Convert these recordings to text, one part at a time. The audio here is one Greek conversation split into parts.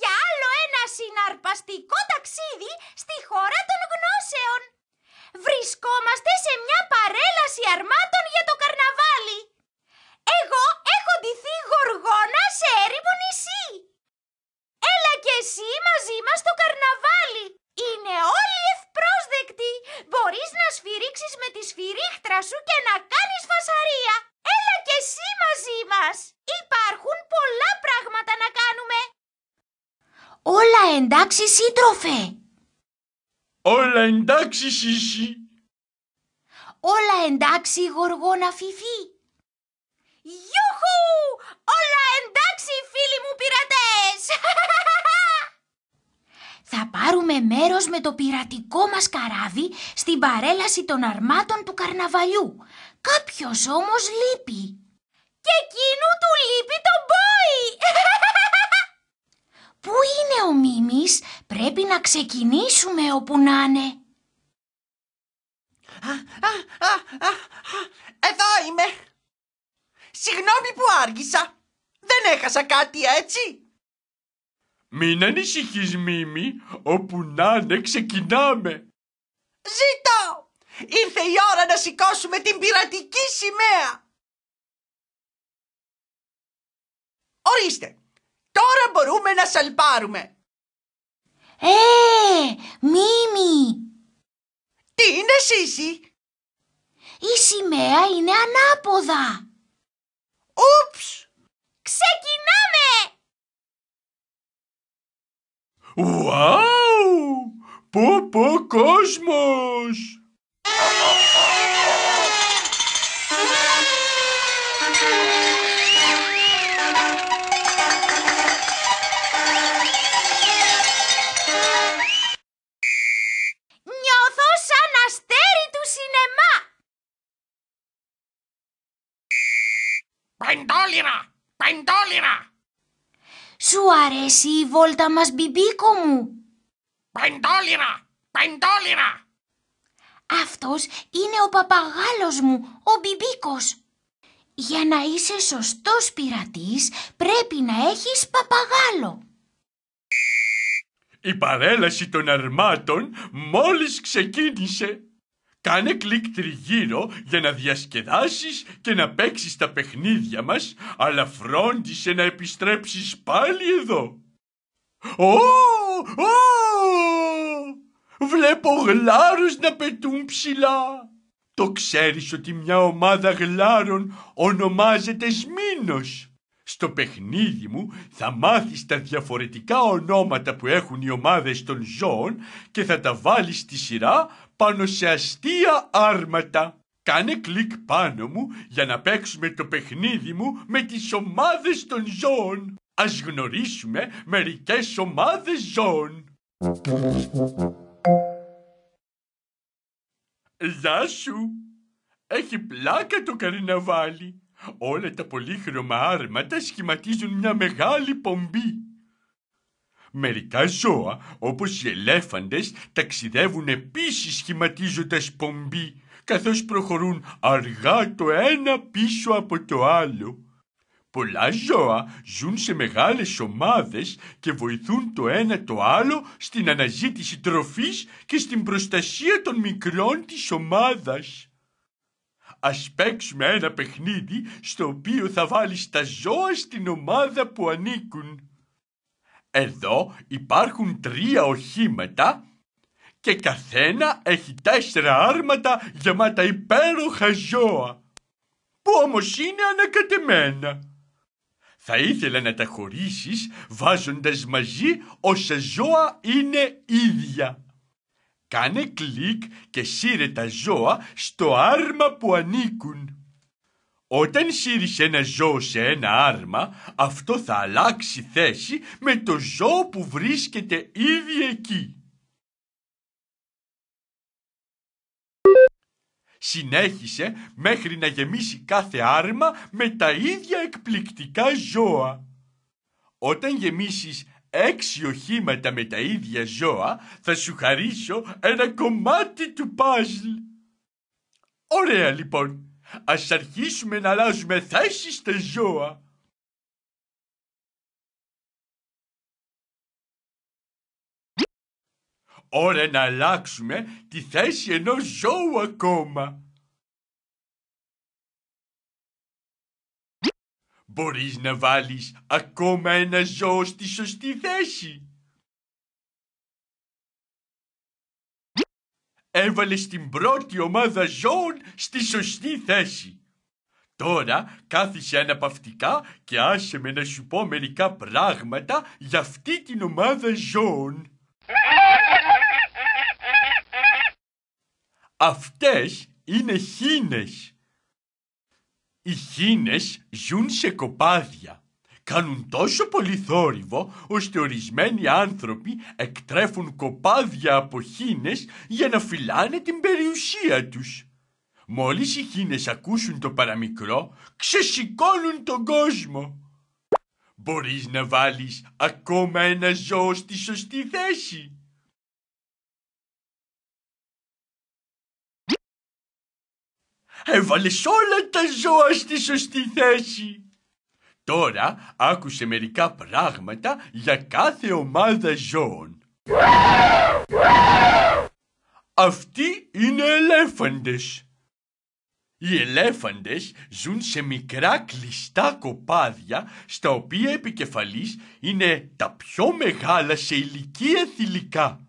για άλλο ένα συναρπαστικό ταξίδι στη χώρα των γνώσεων. Βρισκόμαστε σε μια παρέλαση αρμάδων εντάξει, σύντροφε. Όλα εντάξει, Σίση. Όλα εντάξει, γοργόνα φιφί. Γιούχου! Όλα εντάξει, φίλοι μου πειρατές! Θα πάρουμε μέρος με το πειρατικό μας καράβι στην παρέλαση των αρμάτων του καρναβαλιού. Κάποιος όμως λείπει. Και εκείνου του λείπει τον μπόι! Πού είναι ο Μίμης, πρέπει να ξεκινήσουμε όπου να είναι. Εδώ είμαι. Συγγνώμη που άργησα. Δεν έχασα κάτι έτσι. Μην ανησυχείς Μίμη, όπου να είναι ξεκινάμε. Ζήτω! Ήρθε η ώρα να σηκώσουμε την πειρατική σημαία. Ορίστε, Τώρα μπορούμε να σαλπάρουμε. Ε, Μίμη! Τι είναι, Σίση? Η σημαία είναι ανάποδα. Ούψ! Ξεκινάμε! Wow! Πω πω κόσμος! Σου αρέσει η βόλτα μας, μπιμπίκο μου! Πεντόλιρα! Πεντόλιρα! Αυτός είναι ο παπαγάλος μου, ο μπιμπίκος. Για να είσαι σωστός πειρατής, πρέπει να έχεις παπαγάλο. Η παρέλαση των αρμάτων μόλις ξεκίνησε. Κάνε κλικ τριγύρω για να διασκεδάσεις και να παίξεις τα παιχνίδια μας, αλλά φρόντισε να επιστρέψεις πάλι εδώ. Ω, ω, βλέπω γλάρους να πετούν ψηλά. Το ξέρεις ότι μια ομάδα γλάρων ονομάζεται Σμήνος. Στο παιχνίδι μου θα μάθεις τα διαφορετικά ονόματα που έχουν οι ομάδες των ζώων και θα τα βάλεις στη σειρά πάνω σε αστεία άρματα. Κάνε κλικ πάνω μου για να παίξουμε το παιχνίδι μου με τις ομάδες των ζώων. Ας γνωρίσουμε μερικές ομάδες ζώων. Γεια σου! Έχει πλάκα το καρναβάλι. Όλα τα πολύχρωμα άρματα σχηματίζουν μια μεγάλη πομπή. Μερικά ζώα, όπως οι ελέφαντες, ταξιδεύουν επίσης σχηματίζοντας πομπή, καθώς προχωρούν αργά το ένα πίσω από το άλλο. Πολλά ζώα ζουν σε μεγάλες ομάδες και βοηθούν το ένα το άλλο στην αναζήτηση τροφής και στην προστασία των μικρών της ομάδας. Ας παίξουμε ένα παιχνίδι στο οποίο θα βάλεις τα ζώα στην ομάδα που ανήκουν. Εδώ υπάρχουν τρία οχήματα και καθένα έχει τέσσερα άρματα γεμάτα υπέροχα ζώα που όμως είναι ανακατεμένα. Θα ήθελα να τα χωρίσεις βάζοντας μαζί όσα ζώα είναι ίδια. Κάνε κλικ και σύρε τα ζώα στο άρμα που ανήκουν. Όταν σύρεις ένα ζώο σε ένα άρμα, αυτό θα αλλάξει θέση με το ζώο που βρίσκεται ήδη εκεί. Συνέχισε μέχρι να γεμίσει κάθε άρμα με τα ίδια εκπληκτικά ζώα. Όταν γεμίσεις έξι οχήματα με τα ίδια ζώα, θα σου χαρίσω ένα κομμάτι του παζλ. Ωραία λοιπόν. Ας αρχίσουμε να αλλάζουμε θέσεις στα ζώα. Ώρα να αλλάξουμε τη θέση ενός ζώου ακόμα. Μπορείς να βάλεις ακόμα ένα ζώο στη σωστή θέση. έβαλε στην πρώτη ομάδα ζώων στη σωστή θέση. Τώρα κάθισε αναπαυτικά και άσε με να σου πω μερικά πράγματα για αυτή την ομάδα ζώων. Αυτές είναι χήνες. Οι χήνες ζουν σε κοπάδια κάνουν τόσο πολύ θόρυβο, ώστε ορισμένοι άνθρωποι εκτρέφουν κοπάδια από χήνες για να φυλάνε την περιουσία τους. Μόλις οι χήνες ακούσουν το παραμικρό, ξεσηκώνουν τον κόσμο. Μπορείς να βάλεις ακόμα ένα ζώο στη σωστή θέση. Έβαλες όλα τα ζώα στη σωστή θέση. Τώρα άκουσε μερικά πράγματα για κάθε ομάδα ζώων. Αυτοί είναι ελέφαντες. Οι ελέφαντες ζουν σε μικρά κλειστά κοπάδια στα οποία επικεφαλής είναι τα πιο μεγάλα σε ηλικία θηλυκά.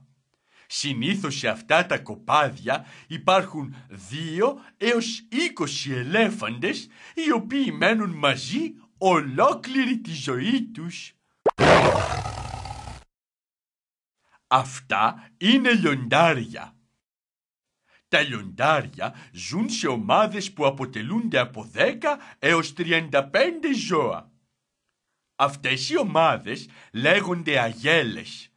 Συνήθως σε αυτά τα κοπάδια υπάρχουν δύο έως 20 ελέφαντες οι οποίοι μένουν μαζί ολόκληρη τη ζωή τους. Αυτά είναι λιοντάρια. Τα λιοντάρια ζουν σε ομάδες που αποτελούνται από 10 έως 35 ζώα. Αυτές οι ομάδες λέγονται αγέλες.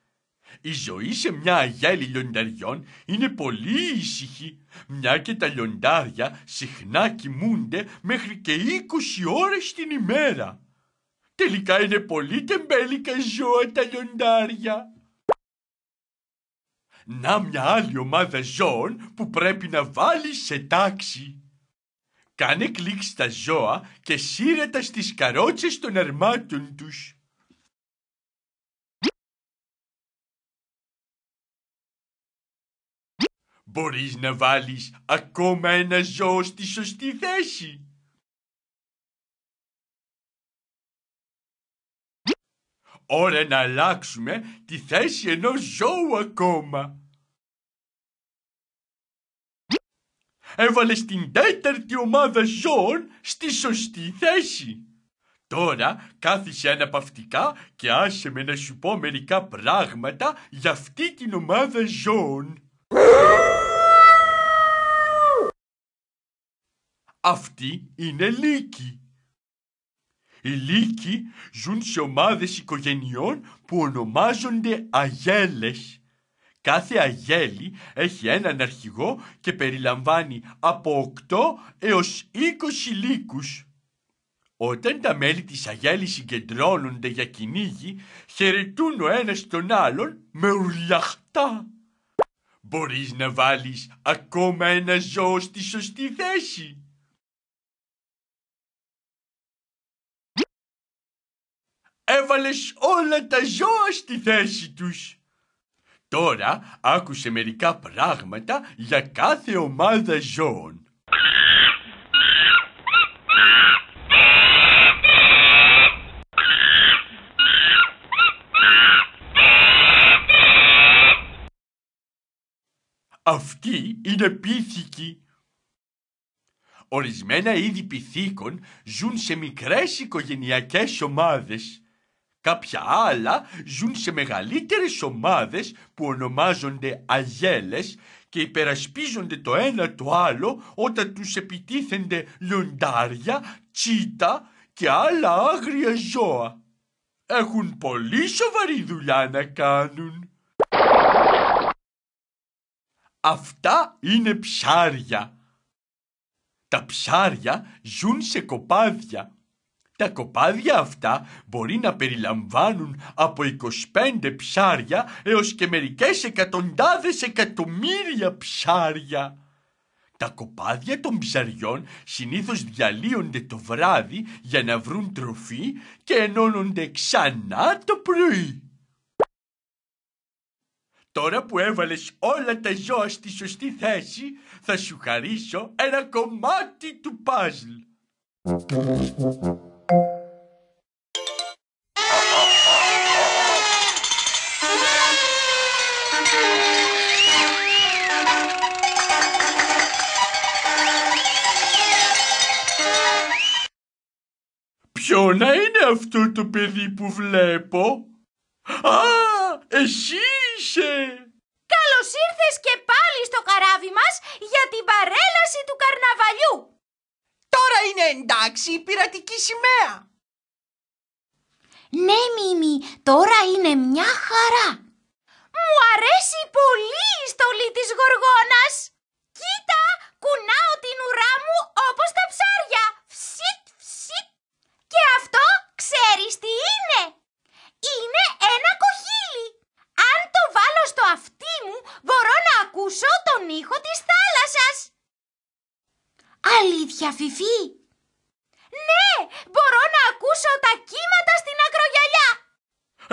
Η ζωή σε μια αγέλη λιονταριών είναι πολύ ήσυχη, μια και τα λιοντάρια συχνά κοιμούνται μέχρι και 20 ώρες την ημέρα. Τελικά είναι πολύ τεμπέλικα ζώα τα λιοντάρια. Να μια άλλη ομάδα ζώων που πρέπει να βάλεις σε τάξη. Κάνε κλικ στα ζώα και σύρετα στις καρότσες των αρμάτων τους. μπορείς να βάλεις ακόμα ένα ζώο στη σωστή θέση. Ώρα να αλλάξουμε τη θέση ενός ζώου ακόμα. Έβαλες την τέταρτη ομάδα ζώων στη σωστή θέση. Τώρα κάθισε αναπαυτικά και άσε με να σου πω μερικά πράγματα για αυτή την ομάδα ζώων. Αυτοί είναι λύκοι. Οι λύκοι ζουν σε ομάδες οικογενειών που ονομάζονται αγέλες. Κάθε αγέλη έχει έναν αρχηγό και περιλαμβάνει από 8 έως 20 λύκους. Όταν τα μέλη της αγέλης συγκεντρώνονται για κυνήγι, χαιρετούν ο ένας τον άλλον με ουρλιαχτά. Μπορείς να βάλεις ακόμα ένα ζώο στη σωστή θέση. Έβαλες όλα τα ζώα στη θέση τους. Τώρα άκουσε μερικά πράγματα για κάθε ομάδα ζώων. Αυτοί είναι πίθηκη. Ορισμένα είδη πυθίκων ζουν σε μικρές οικογενειακές ομάδες. Κάποια άλλα ζουν σε μεγαλύτερες ομάδες που ονομάζονται αγέλες και υπερασπίζονται το ένα το άλλο όταν τους επιτίθενται λιοντάρια, τσίτα και άλλα άγρια ζώα. Έχουν πολύ σοβαρή δουλειά να κάνουν. Αυτά είναι ψάρια. Τα ψάρια ζουν σε κοπάδια. Τα κοπάδια αυτά μπορεί να περιλαμβάνουν από 25 ψάρια έως και μερικές εκατοντάδες εκατομμύρια ψάρια. Τα κοπάδια των ψαριών συνήθως διαλύονται το βράδυ για να βρουν τροφή και ενώνονται ξανά το πρωί. Τώρα που έβαλες όλα τα ζώα στη σωστή θέση, θα σου χαρίσω ένα κομμάτι του παζλ. Ποιο να είναι αυτό το παιδί που βλέπω. Α, εσύ είσαι. Καλώς ήρθες και πάλι στο καράβι μας για την παρέλαση του καρναβαλιού. Τώρα είναι εντάξει η πειρατική σημαία. Ναι, Μίμη, τώρα είναι μια χαρά. Μου αρέσει πολύ η στολή της Γοργόνας. Κοίτα, κουνάω την ουρά μου όπως τα ψάρια. Φσιτ, φσιτ. Και αυτό ξέρεις τι είναι. Είναι ένα κοχύλι. Αν το βάλω στο αυτί μου, μπορώ να ακούσω τον ήχο της θάλασσας. Αλήθεια, Φιφί! Ναι, μπορώ να ακούσω τα κύματα στην ακρογιαλιά!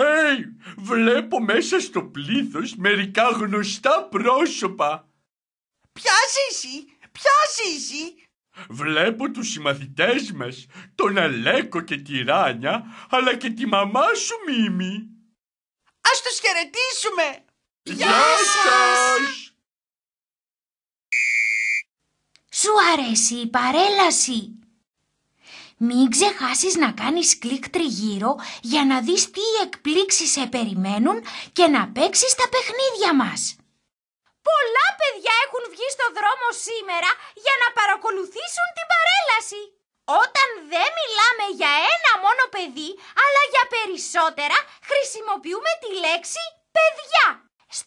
Hey, βλέπω μέσα στο πλήθος μερικά γνωστά πρόσωπα. Ποια εσύ, ποια εσύ. Βλέπω τους συμμαθητές μας, τον Αλέκο και τη Ράνια, αλλά και τη μαμά σου Μίμη. Ας τους χαιρετήσουμε. Γεια σας! Σου αρέσει η παρέλαση. Μην ξεχάσεις να κάνεις κλικ τριγύρω για να δεις τι εκπλήξεις σε περιμένουν και να παίξεις τα παιχνίδια μας. Πολλά παιδιά έχουν βγει στο δρόμο σήμερα για να παρακολουθήσουν την παρέλαση. Όταν δεν μιλάμε για ένα μόνο παιδί, αλλά για περισσότερα, χρησιμοποιούμε τη λέξη «παιδιά».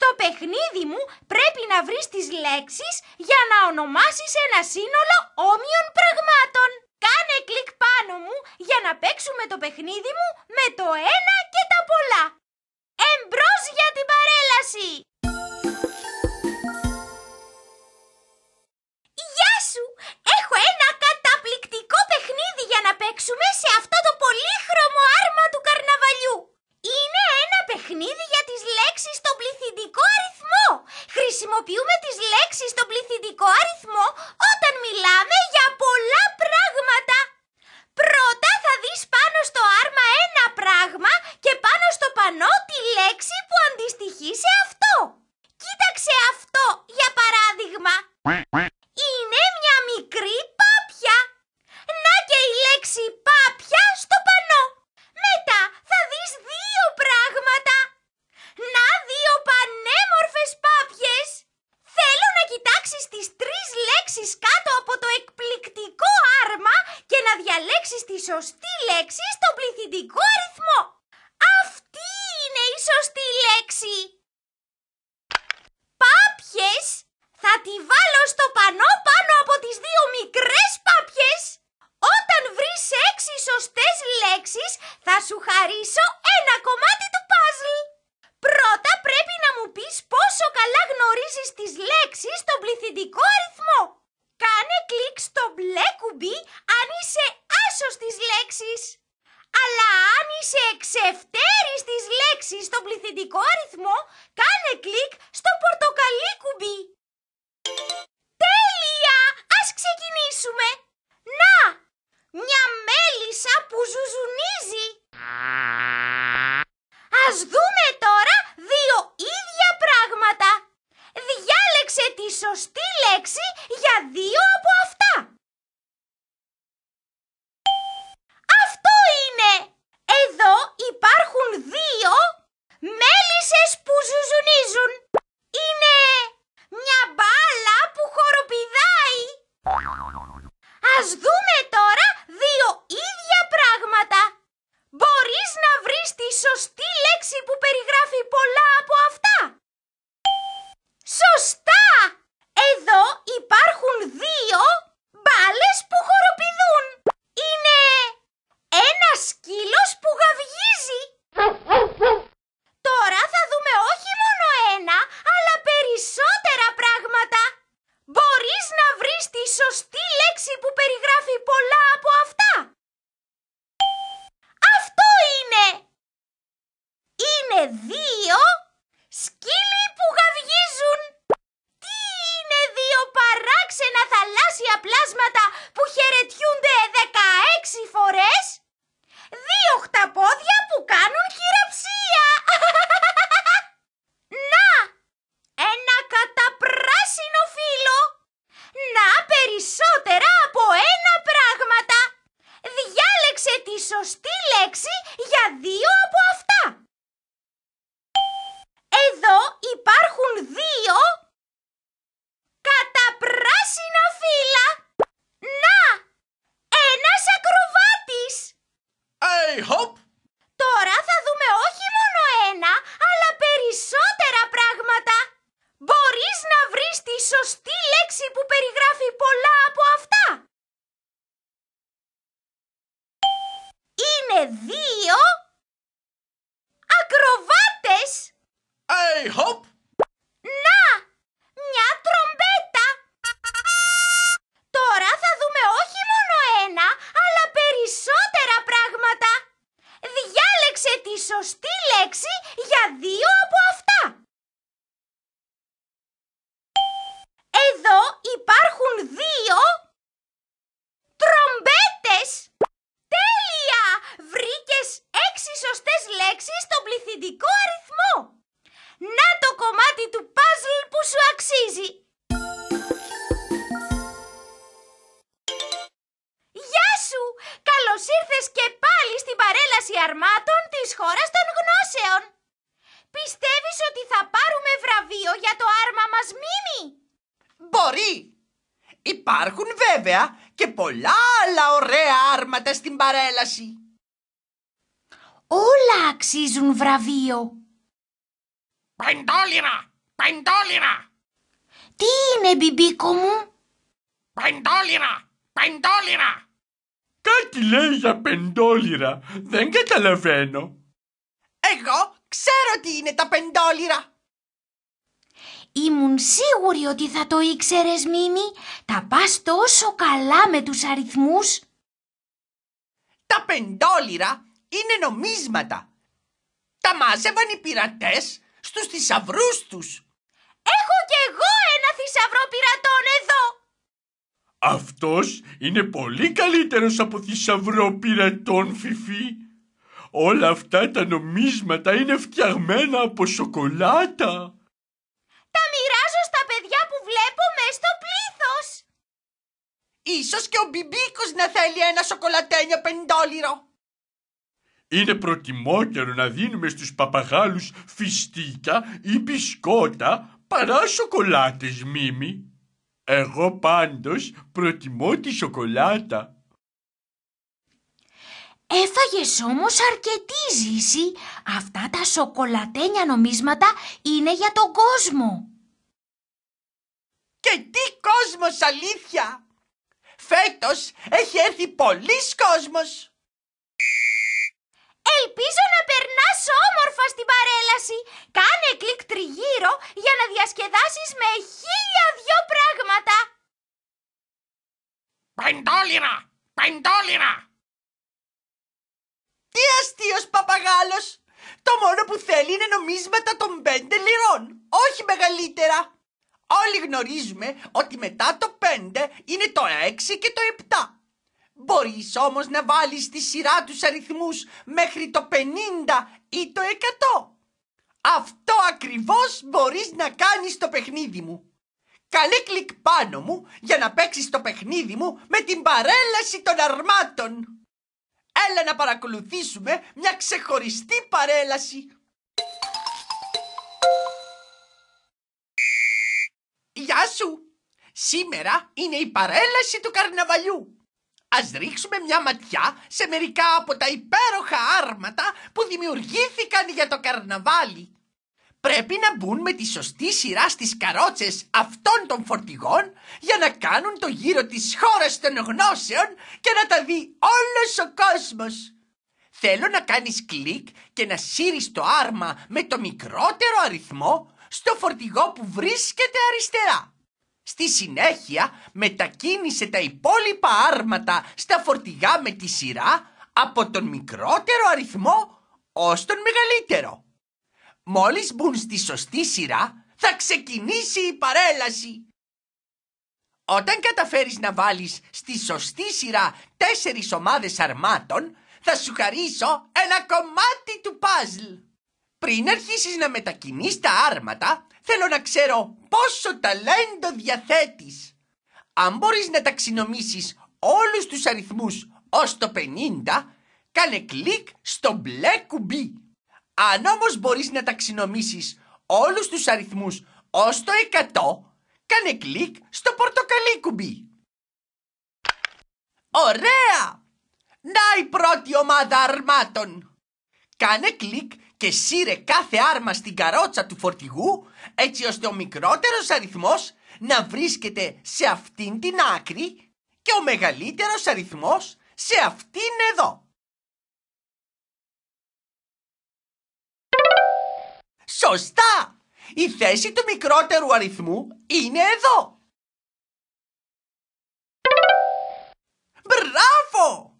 Στο παιχνίδι μου πρέπει να βρεις τις λέξεις για να ονομάσεις ένα σύνολο όμοιων πραγμάτων. Κάνε κλικ πάνω μου για να παίξουμε το παιχνίδι μου με το ένα και τα πολλά. Εμπρός για την παρέλαση! Γεια σου! Έχω ένα καταπληκτικό παιχνίδι για να παίξουμε σε αυτό το πολύχρωμο άρμα του παιχνίδι για τις λέξεις στον πληθυντικό αριθμό. Χρησιμοποιούμε τις λέξεις στον πληθυντικό αριθμό όταν μιλάμε για πολλά πράγματα. Πρώτα θα δεις πάνω στο άρμα ένα πράγμα και πάνω στο πανό τη λέξη που αντιστοιχεί σε αυτό. Κοίταξε αυτό, για παράδειγμα. Είναι μια μικρή πάπια. Να και η λέξη κάτω από το εκπληκτικό άρμα και να διαλέξεις τη σωστή λέξη στον πληθυντικό αριθμό. Αυτή είναι η σωστή λέξη. Πάπιες θα τη βάλω στο πανό πάνω από τις δύο μικρές πάπιες. Όταν βρεις έξι σωστές λέξεις θα σου χαρίσω ένα κομμάτι του παζλ. Πρώτα πρέπει να μου πεις πόσο καλά γνωρίζεις τις λέξεις στον πληθυντικό αριθμό. θαλάσσια πλάσματα Αρμάτων της χώρας των γνώσεων. Πιστεύεις ότι θα πάρουμε βραβείο για το άρμα μας μίμη? Μπορεί. Υπάρχουν βέβαια και πολλά άλλα ωραία άρματα στην παρέλαση. Όλα αξίζουν βραβείο. Πεντόλιρα! Πεντόλιρα! Τι είναι, μπιμπίκο μου? Πεντόλιρα! Πεντόλιρα! Κάτι λέει για πεντόλιρα. Δεν καταλαβαίνω. Εγώ ξέρω τι είναι τα πεντόλιρα. Ήμουν σίγουρη ότι θα το ήξερες, Μίμη. Τα πας τόσο καλά με τους αριθμούς. Τα πεντόλιρα είναι νομίσματα. Τα μάζευαν οι πειρατές στους θησαυρούς τους. Έχω κι εγώ ένα θησαυρό πειρατών εδώ. «Αυτός είναι πολύ καλύτερος από θησαυρό πειρατών, Φιφί. Όλα αυτά τα νομίσματα είναι φτιαγμένα από σοκολάτα». «Τα μοιράζω στα παιδιά που βλέπω μέσα στο πλήθος». «Ίσως και ο Μπιμπίκος να θέλει ένα σοκολατένιο πεντόλιρο». Είναι προτιμότερο να δίνουμε στους παπαγάλους φιστίκια ή μπισκότα παρά σοκολάτες, Μίμη. Εγώ πάντως προτιμώ τη σοκολάτα. Έφαγες όμως αρκετή ζήση. Αυτά τα σοκολατένια νομίσματα είναι για τον κόσμο. Και τι κόσμος αλήθεια! Φέτος έχει έρθει πολλής κόσμος. Ελπίζω να περνάς όμορφα στην παρέλαση. Κάνε κλικ τριγύρω για να διασκεδάσεις με χίλια δυο πράγματα. Πεντόλυρα! Πεντόλυρα! Τι αστείος παπαγάλος! Το μόνο που θέλει είναι νομίσματα των πέντε λιρών, όχι μεγαλύτερα. Όλοι γνωρίζουμε ότι μετά το πέντε είναι το έξι και το επτά. Μπορείς όμως να βάλεις στη σειρά τους αριθμούς μέχρι το 50 ή το 100. Αυτό ακριβώς μπορείς να κάνεις στο παιχνίδι μου. Καλή κλικ πάνω μου για να παίξεις το παιχνίδι μου με την παρέλαση των αρμάτων. Έλα να παρακολουθήσουμε μια ξεχωριστή παρέλαση. Γεια σου! Σήμερα είναι η παρέλαση του καρναβαλιού. Ας ρίξουμε μια ματιά σε μερικά από τα υπέροχα άρματα που δημιουργήθηκαν για το καρναβάλι. Πρέπει να μπουν με τη σωστή σειρά στις καρότσες αυτών των φορτηγών για να κάνουν το γύρο της χώρας των γνώσεων και να τα δει όλος ο κόσμος. Θέλω να κάνεις κλικ και να σύρεις το άρμα με το μικρότερο αριθμό στο φορτηγό που βρίσκεται αριστερά. Στη συνέχεια μετακίνησε τα υπόλοιπα άρματα στα φορτηγά με τη σειρά από τον μικρότερο αριθμό ως τον μεγαλύτερο. Μόλις μπουν στη σωστή σειρά θα ξεκινήσει η παρέλαση. Όταν καταφέρεις να βάλεις στη σωστή σειρά τέσσερις ομάδες αρμάτων θα σου χαρίσω ένα κομμάτι του παζλ. Πριν αρχίσεις να μετακινείς τα άρματα Θέλω να ξέρω πόσο ταλέντο διαθέτεις. Αν μπορείς να ταξινομήσεις όλους τους αριθμούς ως το 50, κάνε κλικ στο μπλε κουμπί. Αν όμως μπορείς να ταξινομήσεις όλους τους αριθμούς ως το 100, κάνε κλικ στο πορτοκαλί κουμπί. Ωραία! Να η πρώτη ομάδα αρμάτων! Κάνε κλικ και σύρε κάθε άρμα στην καρότσα του φορτηγού έτσι ώστε ο μικρότερος αριθμός να βρίσκεται σε αυτήν την άκρη και ο μεγαλύτερος αριθμός σε αυτήν εδώ. Σωστά! Η θέση του μικρότερου αριθμού είναι εδώ. Μπράβο!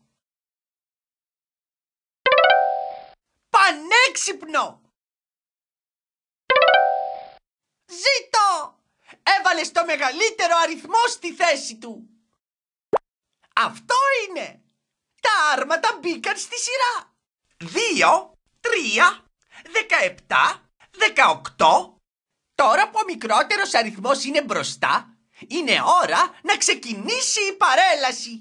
Πανέξυπνο! έβαλες το μεγαλύτερο αριθμό στη θέση του. Αυτό είναι. Τα άρματα μπήκαν στη σειρά. 2, 3, 17, 18. Τώρα που ο μικρότερος αριθμός είναι μπροστά, είναι ώρα να ξεκινήσει η παρέλαση.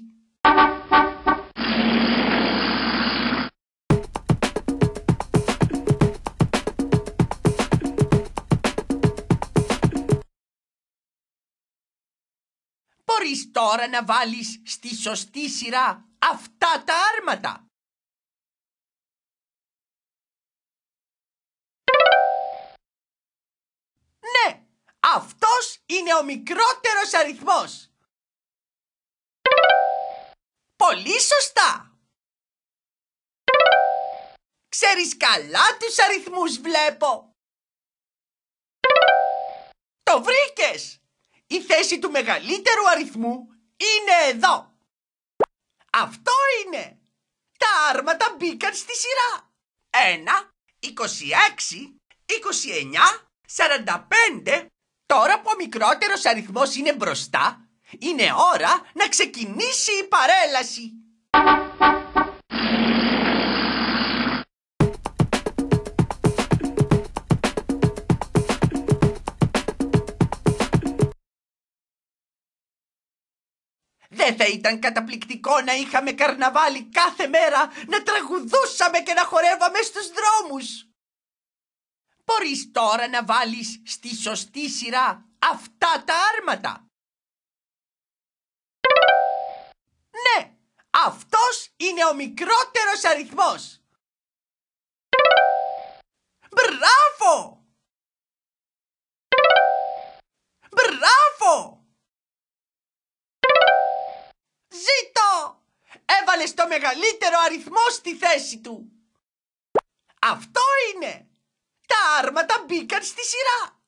μπορείς τώρα να βάλεις στη σωστή σειρά αυτά τα άρματα. Ναι, αυτός είναι ο μικρότερος αριθμός. Πολύ σωστά. Ξέρεις καλά τους αριθμούς βλέπω. Το βρήκες! η θέση του μεγαλύτερου αριθμού είναι εδώ. Αυτό είναι. Τα άρματα μπήκαν στη σειρά. 1, 26, 29, 45. Τώρα που ο μικρότερος αριθμός είναι μπροστά, είναι ώρα να ξεκινήσει η παρέλαση. Δεν θα ήταν καταπληκτικό να είχαμε καρναβάλι κάθε μέρα, να τραγουδούσαμε και να χορεύαμε στους δρόμους. Μπορείς τώρα να βάλεις στη σωστή σειρά αυτά τα άρματα. Ναι, αυτός είναι ο μικρότερος αριθμός. Μπράβο! Μπράβο! Ζήτω! Έβαλες το μεγαλύτερο αριθμό στη θέση του. Αυτό είναι. Τα άρματα μπήκαν στη σειρά.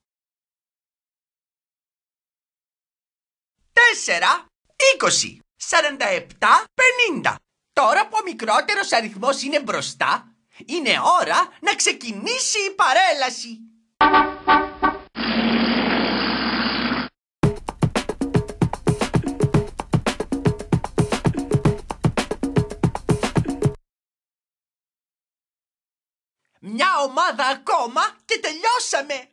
Τέσσερα, είκοσι, σαράντα πενήντα. Τώρα που ο μικρότερος αριθμός είναι μπροστά, είναι ώρα να ξεκινήσει η παρέλαση. Μια ομάδα ακόμα και τελειώσαμε!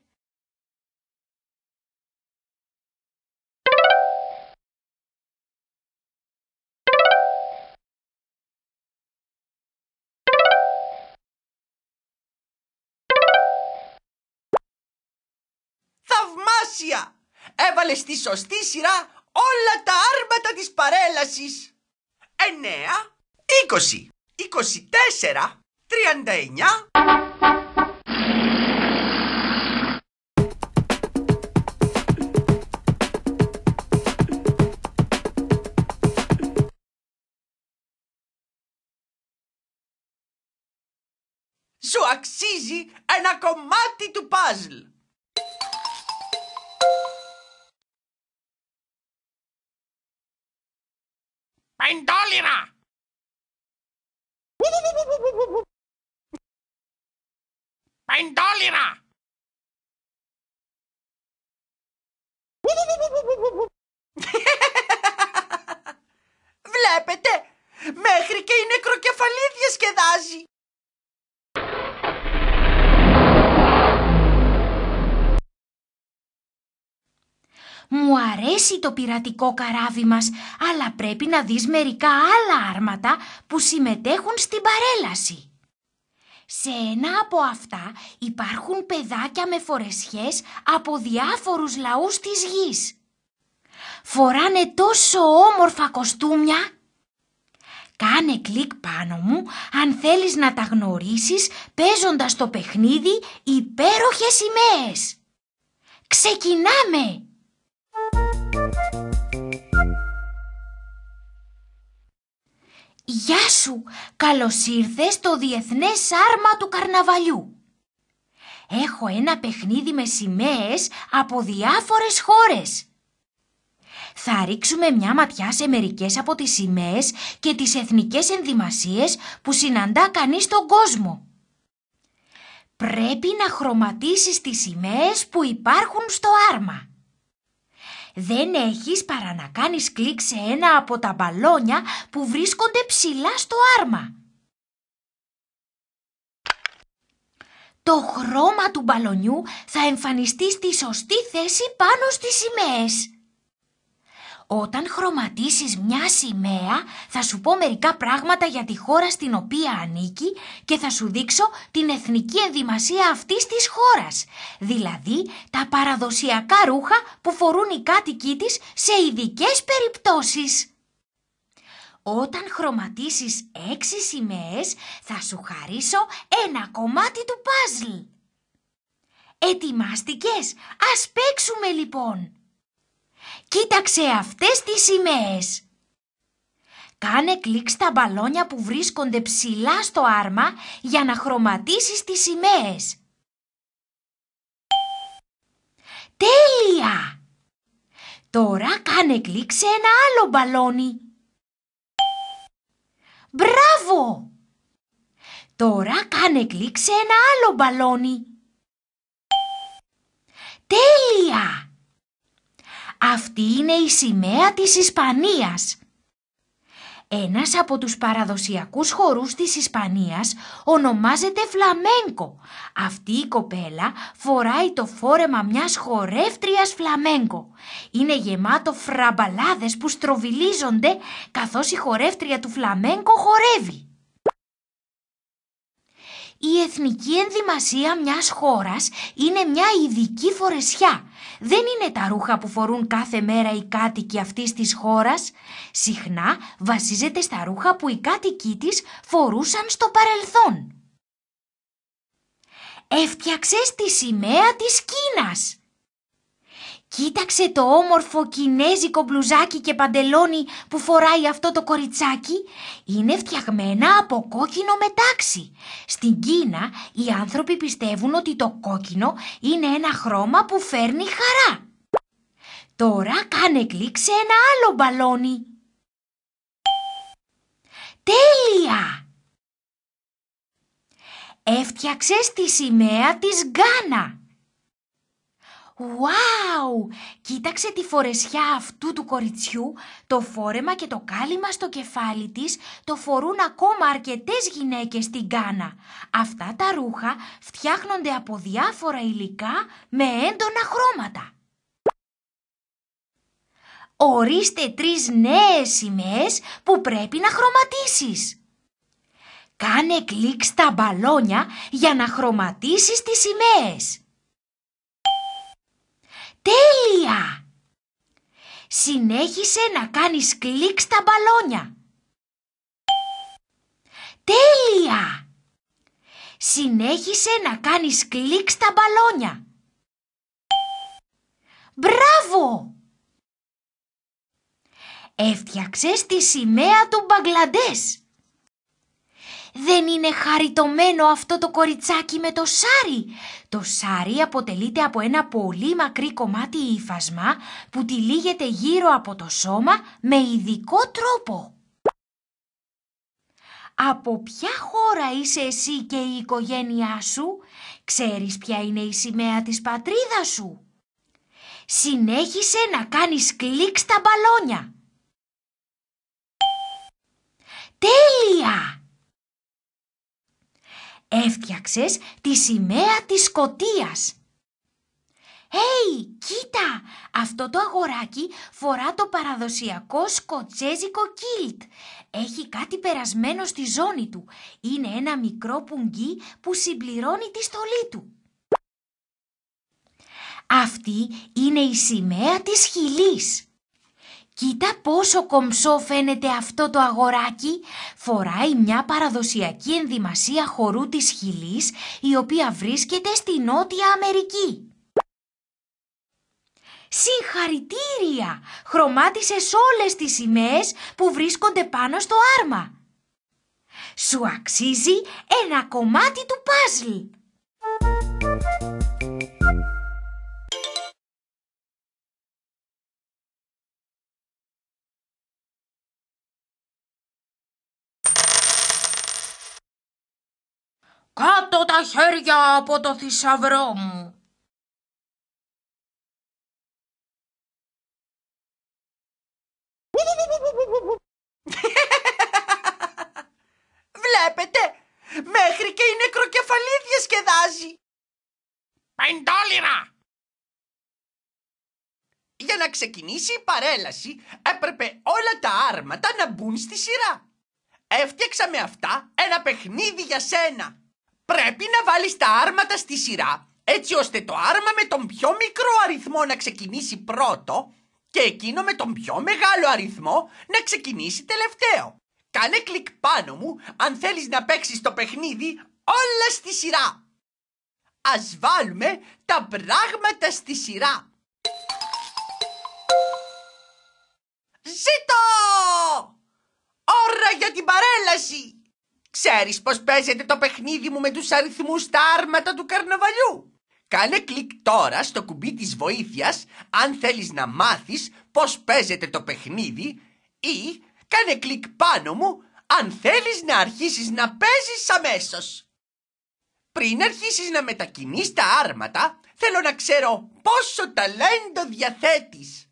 Θαυμάσια! Έβαλες στη σωστή σειρά όλα τα άρματα της παρέλασης. 9, 20, 24, Triandegna. Σου αξίζει ένα κομμάτι του παζλ. Πεντόλιρα! Ein Βλέπετε, μέχρι και η νεκροκεφαλή διασκεδάζει. Μου αρέσει το πειρατικό καράβι μας, αλλά πρέπει να δεις μερικά άλλα άρματα που συμμετέχουν στην παρέλαση. Σε ένα από αυτά υπάρχουν παιδάκια με φορεσιές από διάφορους λαούς της γης. Φοράνε τόσο όμορφα κοστούμια. Κάνε κλικ πάνω μου αν θέλεις να τα γνωρίσεις παίζοντας το παιχνίδι «Υπέροχες σημαίες». Ξεκινάμε! «Γεια σου! Καλώς ήρθες στο Διεθνές Άρμα του Καρναβαλιού! Έχω ένα παιχνίδι με σημαίες από διάφορες χώρες. Θα ρίξουμε μια ματιά σε μερικές από τις σημαίες και τις εθνικές ενδυμασίες που συναντά κανείς στον κόσμο. Πρέπει να χρωματίσεις τις σημαίες που υπάρχουν στο άρμα δεν έχεις παρά να κάνεις κλικ σε ένα από τα μπαλόνια που βρίσκονται ψηλά στο άρμα. Το χρώμα του μπαλονιού θα εμφανιστεί στη σωστή θέση πάνω στις σημαίες. Όταν χρωματίσεις μια σημαία θα σου πω μερικά πράγματα για τη χώρα στην οποία ανήκει και θα σου δείξω την εθνική ενδυμασία αυτής της χώρας. Δηλαδή τα παραδοσιακά ρούχα που φορούν οι κάτοικοί της σε ειδικές περιπτώσεις. Όταν χρωματίσεις έξι σημαίες θα σου χαρίσω ένα κομμάτι του παζλ. Ετοιμάστηκες, ας παίξουμε λοιπόν! Κοίταξε αυτές τις σημαίες. Κάνε κλικ στα μπαλόνια που βρίσκονται ψηλά στο άρμα για να χρωματίσεις τις σημαίες. Τέλεια! Τώρα κάνε κλικ σε ένα άλλο μπαλόνι. Μπράβο! Τώρα κάνε κλικ σε ένα άλλο μπαλόνι. Τέλεια! Αυτή είναι η σημαία της Ισπανίας. Ένας από τους παραδοσιακούς χορούς της Ισπανίας ονομάζεται φλαμένκο. Αυτή η κοπέλα φοράει το φόρεμα μιας χορεύτριας φλαμένκο. Είναι γεμάτο φραμπαλάδες που στροβιλίζονται καθώς η χορεύτρια του φλαμένκο χορεύει. Η εθνική ενδυμασία μιας χώρας είναι μια ειδική φορεσιά. Δεν είναι τα ρούχα που φορούν κάθε μέρα οι κάτοικοι αυτής της χώρας. Συχνά βασίζεται στα ρούχα που οι κάτοικοί της φορούσαν στο παρελθόν. Έφτιαξες τη σημαία της Κίνας. Κοίταξε το όμορφο κινέζικο μπλουζάκι και παντελόνι που φοράει αυτό το κοριτσάκι. Είναι φτιαγμένα από κόκκινο μετάξι. Στην Κίνα οι άνθρωποι πιστεύουν ότι το κόκκινο είναι ένα χρώμα που φέρνει χαρά. Τώρα κάνε κλικ σε ένα άλλο μπαλόνι. Τέλεια! Έφτιαξες τη σημαία της Γκάνα. Wow! Κοίταξε τη φορεσιά αυτού του κοριτσιού, το φόρεμα και το κάλυμα στο κεφάλι της το φορούν ακόμα αρκετές γυναίκες στην Κάνα. Αυτά τα ρούχα φτιάχνονται από διάφορα υλικά με έντονα χρώματα». Ορίστε τρεις νέες σημαίες που πρέπει να χρωματίσεις. Κάνε κλικ στα μπαλόνια για να χρωματίσεις τις σημαίες. Τέλεια! Συνέχισε να κάνεις κλικ στα μπαλόνια. Τέλεια! Συνέχισε να κάνεις κλικ στα μπαλόνια. Μπράβο! Έφτιαξες τη σημαία του Μπαγκλαντές. Δεν είναι χαριτωμένο αυτό το κοριτσάκι με το σάρι. Το σάρι αποτελείται από ένα πολύ μακρύ κομμάτι ύφασμα που τυλίγεται γύρω από το σώμα με ειδικό τρόπο. Από ποια χώρα είσαι εσύ και η οικογένειά σου? Ξέρεις ποια είναι η σημαία της πατρίδας σου? Συνέχισε να κάνεις κλικ στα μπαλόνια. Τέλεια! Έφτιαξες τη σημαία της Σκοτίας. «Hey, κοίτα! Αυτό το αγοράκι φορά το παραδοσιακό σκοτσέζικο κίλτ. Έχει κάτι περασμένο στη ζώνη του. Είναι ένα μικρό πουγγί που συμπληρώνει τη στολή του». Αυτή είναι η σημαία της χιλής. Κοίτα πόσο κομψό φαίνεται αυτό το αγοράκι. Φοράει μια παραδοσιακή ενδυμασία χορού της χιλής, η οποία βρίσκεται στη Νότια Αμερική. Συγχαρητήρια! Χρωμάτισες όλες τις σημαίες που βρίσκονται πάνω στο άρμα. Σου αξίζει ένα κομμάτι του παζλ. Κάτω τα χέρια από το θησαυρό μου! Βλέπετε, μέχρι και η νεκροκεφαλή διασκεδάζει. Πεντόλιρα! Για να ξεκινήσει η παρέλαση έπρεπε όλα τα άρματα να μπουν στη σειρά. Έφτιαξα με αυτά ένα παιχνίδι για σένα πρέπει να βάλεις τα άρματα στη σειρά έτσι ώστε το άρμα με τον πιο μικρό αριθμό να ξεκινήσει πρώτο και εκείνο με τον πιο μεγάλο αριθμό να ξεκινήσει τελευταίο. Κάνε κλικ πάνω μου αν θέλεις να παίξεις το παιχνίδι όλα στη σειρά. Ας βάλουμε τα πράγματα στη σειρά. Ζήτω! Ώρα για την παρέλαση! Ξέρεις πως παίζεται το παιχνίδι μου με τους αριθμούς τα άρματα του καρναβαλιού. Κάνε κλικ τώρα στο κουμπί της βοήθειας αν θέλεις να μάθεις πως παίζεται το παιχνίδι ή κάνε κλικ πάνω μου αν θέλεις να αρχίσεις να παίζεις αμέσως. Πριν αρχίσεις να μετακινείς τα άρματα, θέλω να ξέρω πόσο ταλέντο διαθέτεις.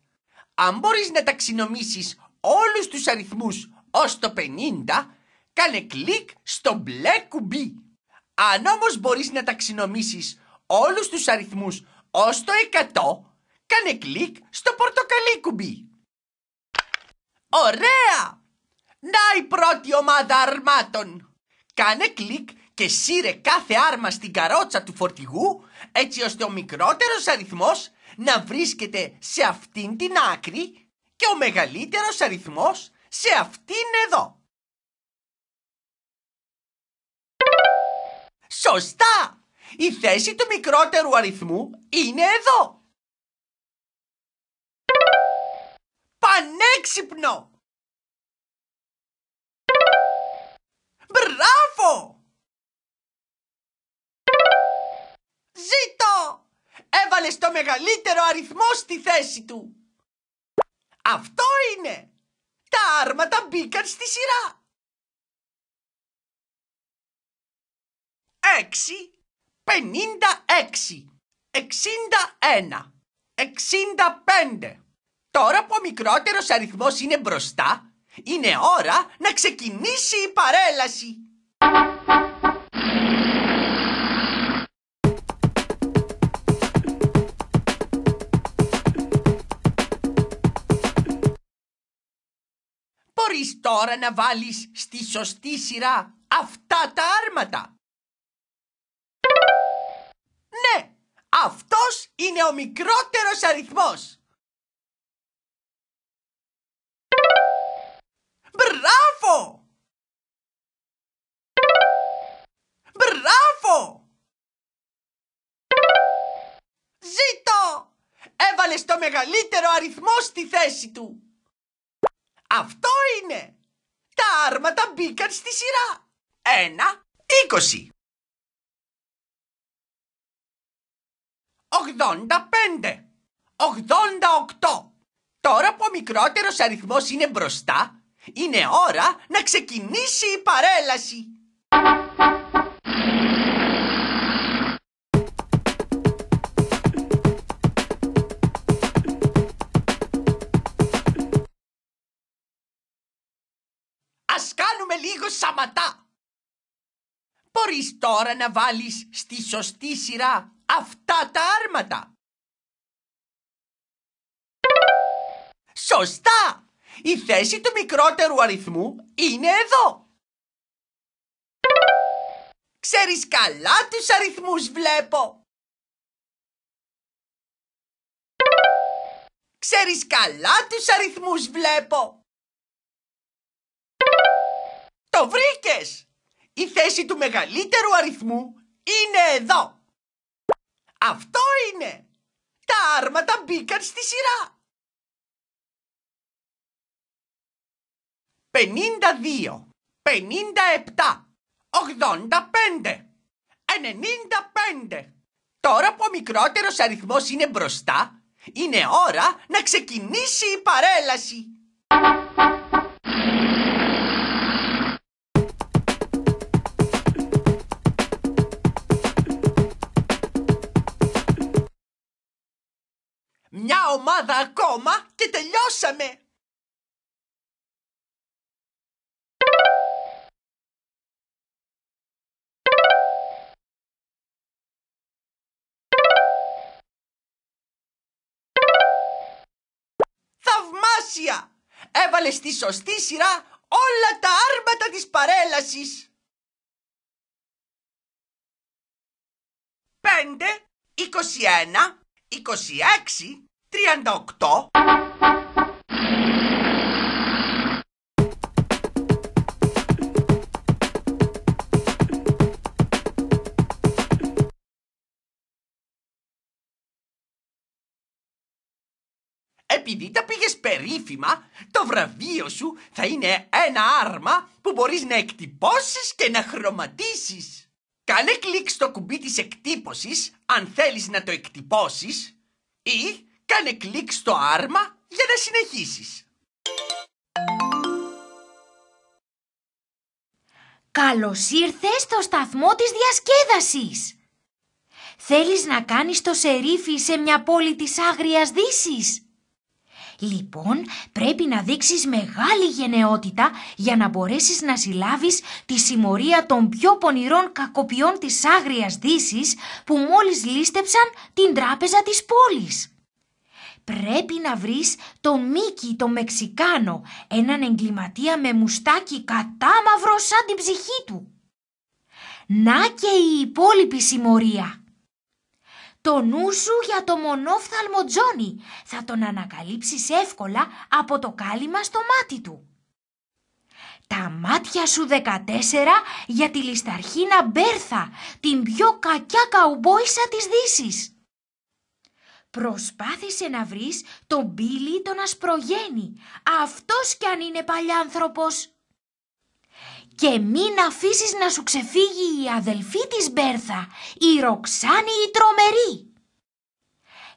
Αν μπορείς να ταξινομήσεις όλους τους αριθμούς ως το 50, κάνε κλικ στο μπλε κουμπί. Αν όμως μπορείς να ταξινομήσεις όλους τους αριθμούς ως το 100, κάνε κλικ στο πορτοκαλί κουμπί. Ωραία! Να η πρώτη ομάδα αρμάτων. Κάνε κλικ και σύρε κάθε άρμα στην καρότσα του φορτηγού έτσι ώστε ο μικρότερος αριθμός να βρίσκεται σε αυτήν την άκρη και ο μεγαλύτερος αριθμός σε αυτήν εδώ. Σωστά! Η θέση του μικρότερου αριθμού είναι εδώ. Πανέξυπνο! Μπράβο! Ζήτω! Έβαλες το μεγαλύτερο αριθμό στη θέση του. Αυτό είναι! Τα άρματα μπήκαν στη σειρά. 61, 65. Τώρα που ο μικρότερος αριθμός είναι μπροστά, είναι ώρα να ξεκινήσει η παρέλαση. Μπορείς τώρα να βάλεις στη σωστή σειρά αυτά τα άρματα. Ναι, αυτός είναι ο μικρότερος αριθμός. Μπράβο! Μπράβο! Ζήτω! Έβαλε το μεγαλύτερο αριθμό στη θέση του. Αυτό είναι! Τα άρματα μπήκαν στη σειρά. Ένα, είκοσι. 85 88 Τώρα που ο μικρότερος αριθμός είναι μπροστά, είναι ώρα να ξεκινήσει η παρέλαση. Ας κάνουμε λίγο σαματά. Μπορείς τώρα να βάλεις στη σωστή σειρά αυτά τα άρματα. Σωστά! Η θέση του μικρότερου αριθμού είναι εδώ. Ξέρεις καλά τους αριθμούς βλέπω. Ξέρεις καλά τους αριθμούς βλέπω. Το βρήκες! Η θέση του μεγαλύτερου αριθμού είναι εδώ. Αυτό είναι! Τα άρματα μπήκαν στη σειρά! 52 57 85 95 Τώρα που ο μικρότερος αριθμός είναι μπροστά, είναι ώρα να ξεκινήσει η παρέλαση. μια ομάδα ακόμα και τελειώσαμε! Θαυμάσια! Έβαλε στη σωστή σειρά όλα τα άρματα της παρέλασης. 5, 21, 26, 38. Επειδή τα πήγες περίφημα, το βραβείο σου θα είναι ένα άρμα που μπορείς να εκτυπώσεις και να χρωματίσεις. Κάνε κλικ στο κουμπί της εκτύπωσης αν θέλεις να το εκτυπώσεις ή Κάνε κλικ στο άρμα για να συνεχίσεις. Καλώς ήρθες στο σταθμό της διασκέδασης. Θέλεις να κάνεις το σερίφι σε μια πόλη της Άγριας Δύσης. Λοιπόν, πρέπει να δείξεις μεγάλη γενναιότητα για να μπορέσεις να συλλάβεις τη συμμορία των πιο πονηρών κακοποιών της Άγριας Δύσης που μόλις λίστεψαν την τράπεζα της πόλης. Πρέπει να βρεις τον Μίκη, το Μεξικάνο, έναν εγκληματία με μουστάκι κατάμαυρο σαν την ψυχή του. Να και η υπόλοιπη συμμορία. Το νου σου για το μονόφθαλμο Τζόνι θα τον ανακαλύψεις εύκολα από το κάλυμα στο μάτι του. Τα μάτια σου 14 για τη λισταρχίνα Μπέρθα, την πιο κακιά καουμπόισα της Δύσης. Προσπάθησε να βρεις τον Μπίλι τον Ασπρογένη, αυτός κι αν είναι παλιάνθρωπος. Και μην αφήσεις να σου ξεφύγει η αδελφή της Μπέρθα, η Ροξάνη η Τρομερή.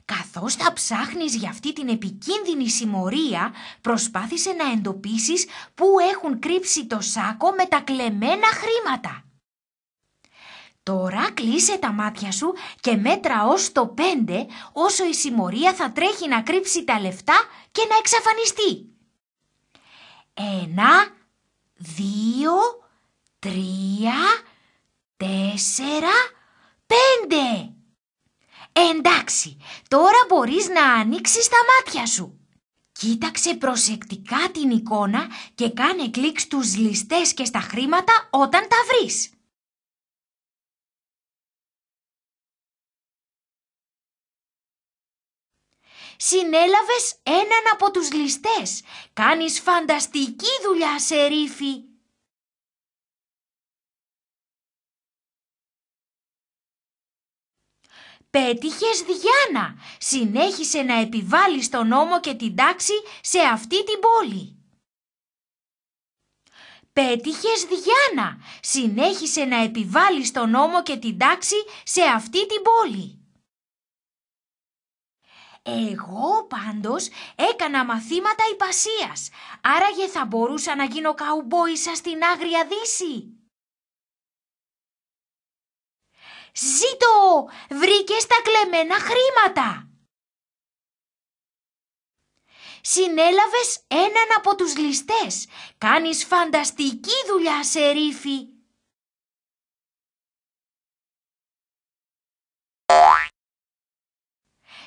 Καθώς θα ψάχνεις για αυτή την επικίνδυνη συμμορία, προσπάθησε να εντοπίσεις πού έχουν κρύψει το σάκο με τα κλεμμένα χρήματα. Τώρα κλείσε τα μάτια σου και μέτρα ως το πέντε όσο η συμμορία θα τρέχει να κρύψει τα λεφτά και να εξαφανιστεί. Ένα, δύο, τρία, τέσσερα, πέντε. Εντάξει, τώρα μπορείς να ανοίξεις τα μάτια σου. Κοίταξε προσεκτικά την εικόνα και κάνε κλικ στους ληστές και στα χρήματα όταν τα βρεις. Συνέλαβες έναν από τους ληστές. Κάνεις φανταστική δουλειά, Σερίφη. Πέτυχες Διάνα. Συνέχισε να επιβάλλεις τον νόμο και την τάξη σε αυτή την πόλη. Πέτυχες Διάνα. Συνέχισε να επιβάλλεις τον νόμο και την τάξη σε αυτή την πόλη. Εγώ πάντως έκανα μαθήματα υπασίας, άραγε θα μπορούσα να γίνω καουμπόησα στην Άγρια Δύση. Ζήτω! Βρήκες τα κλεμμένα χρήματα! Συνέλαβες έναν από τους ληστές. Κάνεις φανταστική δουλειά, Σερίφη.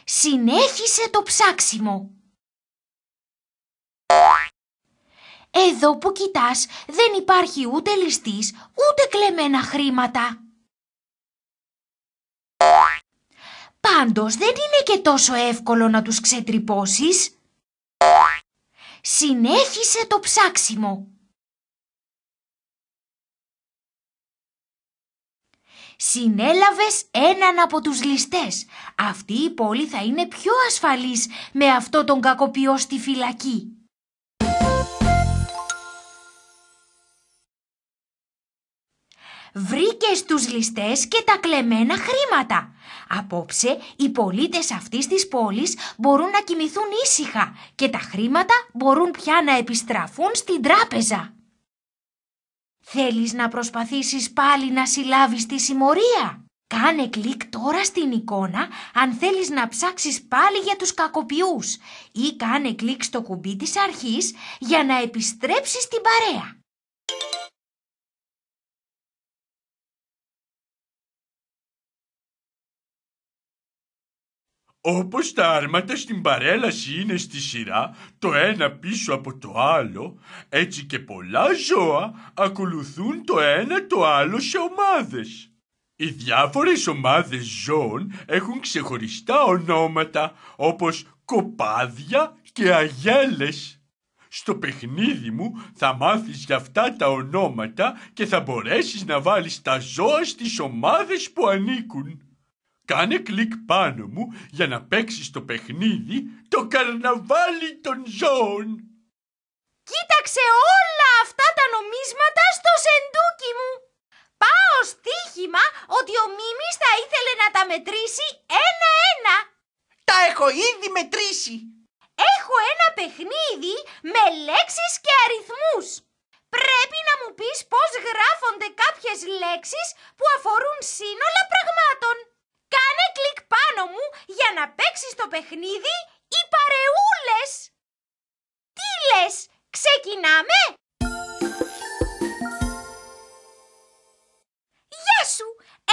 συνέχισε το ψάξιμο. Εδώ που κοιτάς δεν υπάρχει ούτε ληστής, ούτε κλεμμένα χρήματα. Πάντως δεν είναι και τόσο εύκολο να τους ξετρυπώσεις. Συνέχισε το ψάξιμο. Συνέλαβες έναν από τους ληστές. Αυτή η πόλη θα είναι πιο ασφαλής με αυτό τον κακοποιό στη φυλακή. Βρήκες τους ληστές και τα κλεμμένα χρήματα. Απόψε οι πολίτες αυτής της πόλης μπορούν να κοιμηθούν ήσυχα και τα χρήματα μπορούν πια να επιστραφούν στην τράπεζα. Θέλεις να προσπαθήσεις πάλι να συλλάβεις τη συμμορία. Κάνε κλικ τώρα στην εικόνα αν θέλεις να ψάξεις πάλι για τους κακοποιούς ή κάνε κλικ στο κουμπί της αρχής για να επιστρέψεις την παρέα. Όπως τα άρματα στην παρέλαση είναι στη σειρά το ένα πίσω από το άλλο, έτσι και πολλά ζώα ακολουθούν το ένα το άλλο σε ομάδες. Οι διάφορες ομάδες ζώων έχουν ξεχωριστά ονόματα όπως κοπάδια και αγέλες. Στο παιχνίδι μου θα μάθεις για αυτά τα ονόματα και θα μπορέσεις να βάλεις τα ζώα στις ομάδες που ανήκουν. Κάνε κλικ πάνω μου για να παίξεις το παιχνίδι το καρναβάλι των ζώων. Κοίταξε όλα αυτά τα νομίσματα στο σεντούκι μου. Πάω στοίχημα ότι ο Μίμης θα ήθελε να τα μετρήσει ένα-ένα. Τα έχω ήδη μετρήσει. Έχω ένα παιχνίδι με λέξεις και αριθμούς. Πρέπει να μου πεις πώς γράφονται κάποιες λέξεις που αφορούν σύνολα πραγμάτων. Κάνε κλικ πάνω μου για να παίξεις το παιχνίδι «Η παρεούλες. Τι λες, ξεκινάμε! Γεια σου!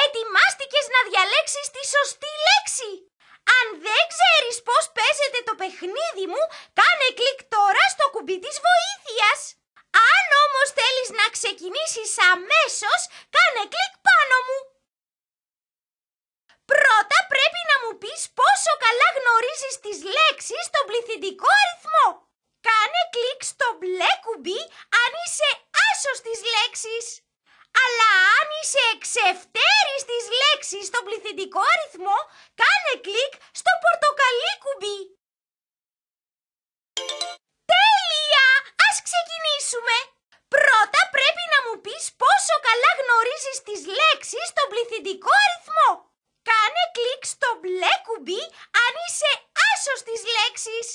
Ετοιμάστηκες να διαλέξεις τη σωστή λέξη. Αν δεν ξέρεις πώς παίζεται το παιχνίδι μου, κάνε κλικ τώρα στο κουμπί της βοήθειας. Αν όμως θέλεις να ξεκινήσεις αμέσως, κάνε κλικ πάνω μου πρέπει να μου πεις πόσο καλά γνωρίζεις τις λέξεις στον πληθυντικό αριθμό. Κάνε κλικ στο μπλε κουμπί αν είσαι άσος στις λέξεις. Αλλά αν είσαι εξευτέρης στις λέξεις στον πληθυντικό αριθμό, κάνε κλικ στο πορτοκαλί κουμπί. Τέλεια! Ας ξεκινήσουμε! Πρώτα πρέπει να μου πεις πόσο καλά γνωρίζεις τις λέξεις στον πληθυντικό αριθμό. Κάνε κλικ στο μπλε κουμπί αν είσαι άσος στις λέξεις.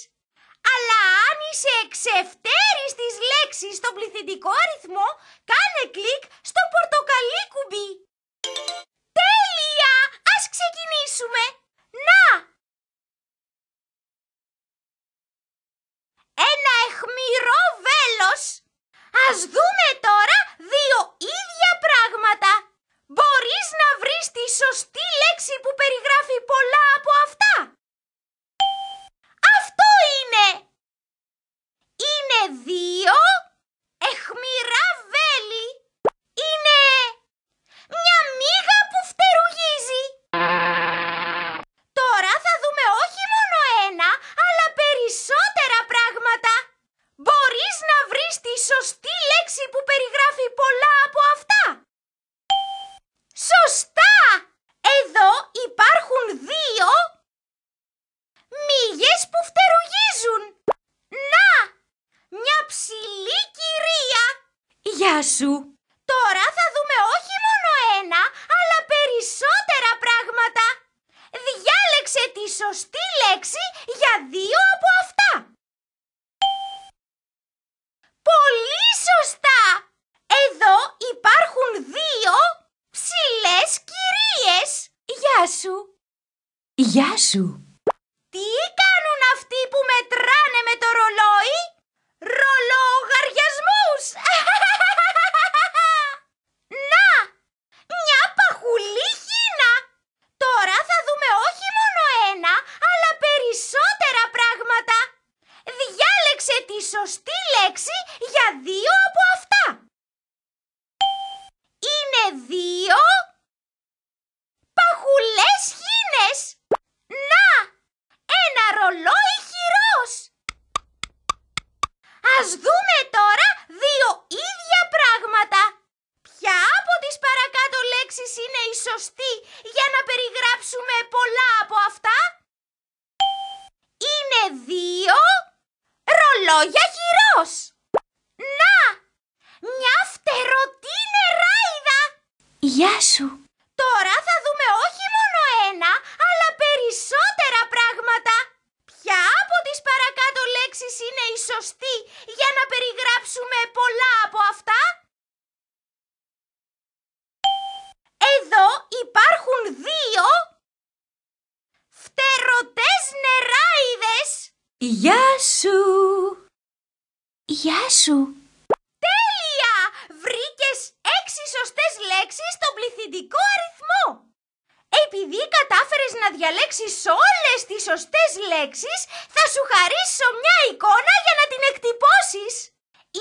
Αλλά αν είσαι εξευτέρης της λέξεις στον πληθυντικό αριθμό, κάνε κλικ στο πορτοκαλί κουμπί. Τέλεια! Ας ξεκινήσουμε! Να! Ένα εχμηρό βέλος! Ας δούμε τώρα δύο ίδια πράγματα. Μπορείς να βρεις τη σωστή λέξη που περιγράφει πολλά από αυτά. Αυτό είναι. Είναι δύο εχμηρά βέλη. Είναι μια μύγα που φτερουγίζει. Τώρα θα δούμε όχι μόνο ένα, αλλά περισσότερα πράγματα. Μπορείς να βρεις τη σωστή λέξη που περιγράφει Τώρα θα δούμε όχι μόνο ένα, αλλά περισσότερα πράγματα! Διάλεξε τη σωστή λέξη για δύο από αυτά! Πολύ σωστά! Εδώ υπάρχουν δύο ψηλές κυρίες! Γεια σου! Γεια σου! Γεια σου! Τέλεια! Βρήκες έξι σωστές λέξεις στον πληθυντικό αριθμό! Επειδή κατάφερες να διαλέξεις όλες τις σωστές λέξεις, θα σου χαρίσω μια εικόνα για να την εκτυπώσεις!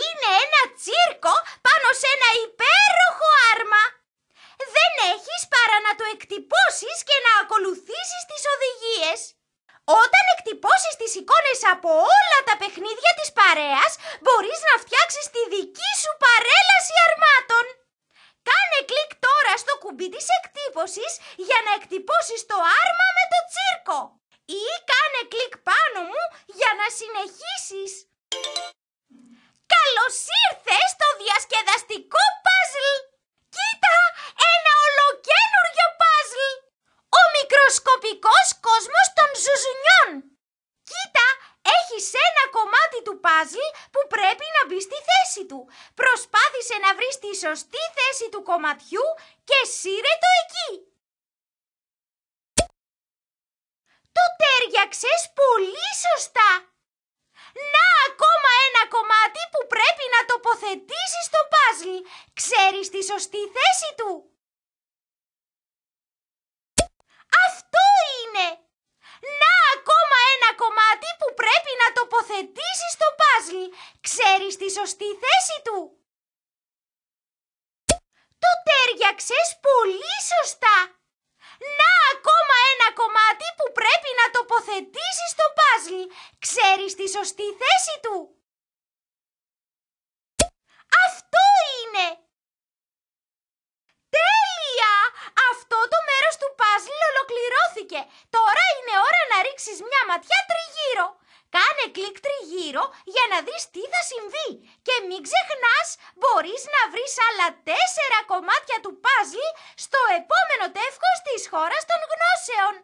Είναι ένα τσίρκο πάνω σε ένα τις εικόνες από όλα τα παιχνίδια της παρέας μπορείς να φτιάξεις τη δική φτιάξες πολύ σωστά. Να ακόμα ένα κομμάτι που πρέπει να τοποθετήσεις στο παζλ. Ξέρεις τη σωστή θέση του. Αυτό είναι. Να ακόμα ένα κομμάτι που πρέπει να τοποθετήσεις στο παζλ. Ξέρεις τη σωστή θέση του. Το τέριαξες πολύ σωστά. Να ακόμα ένα κομμάτι που πρέπει να τοποθετήσεις στο παζλ. Ξέρεις τη σωστή θέση του. Αυτό είναι. Τέλεια! Αυτό το μέρος του παζλ ολοκληρώθηκε. Τώρα είναι ώρα να ρίξεις μια ματιά τριγύρω. Κάνε κλικ τριγύρω για να δεις τι θα συμβεί. Και μην ξεχνάς, μπορείς να βρεις άλλα τέσσερα κομμάτια του παζλ στο επόμενο τεύχος της χώρας των γνώσεων.